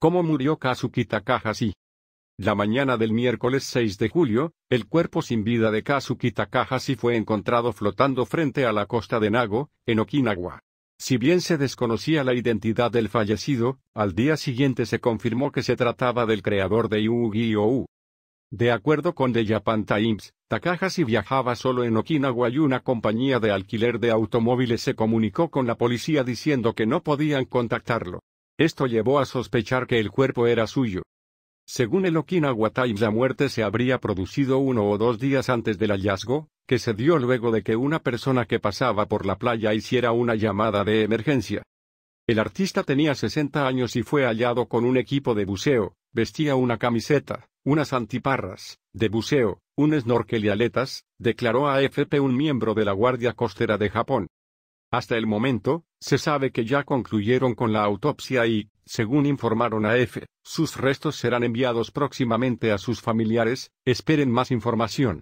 ¿Cómo murió Kazuki Takahashi? La mañana del miércoles 6 de julio, el cuerpo sin vida de Kazuki Takahashi fue encontrado flotando frente a la costa de Nago, en Okinawa. Si bien se desconocía la identidad del fallecido, al día siguiente se confirmó que se trataba del creador de Yu-Gi-Oh! De acuerdo con The Japan Times, Takahashi viajaba solo en Okinawa y una compañía de alquiler de automóviles se comunicó con la policía diciendo que no podían contactarlo. Esto llevó a sospechar que el cuerpo era suyo. Según el Okinawa Times la muerte se habría producido uno o dos días antes del hallazgo, que se dio luego de que una persona que pasaba por la playa hiciera una llamada de emergencia. El artista tenía 60 años y fue hallado con un equipo de buceo, vestía una camiseta, unas antiparras, de buceo, un snorkel y aletas, declaró a AFP un miembro de la Guardia Costera de Japón. Hasta el momento, se sabe que ya concluyeron con la autopsia y, según informaron a F, sus restos serán enviados próximamente a sus familiares, esperen más información.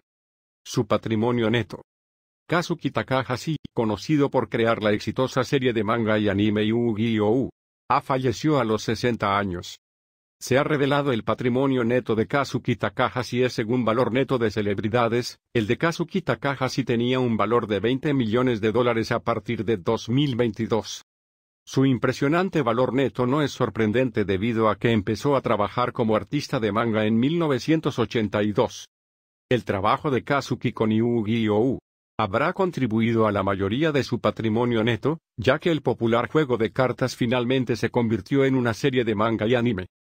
Su patrimonio neto. Kazuki Takahashi, conocido por crear la exitosa serie de manga y anime Yu-Gi-Oh! ha fallecido a los 60 años. Se ha revelado el patrimonio neto de Kazuki Takahashi es según valor neto de celebridades, el de Kazuki Takahashi tenía un valor de 20 millones de dólares a partir de 2022. Su impresionante valor neto no es sorprendente debido a que empezó a trabajar como artista de manga en 1982. El trabajo de Kazuki con Yugi Ou habrá contribuido a la mayoría de su patrimonio neto, ya que el popular juego de cartas finalmente se convirtió en una serie de manga y anime.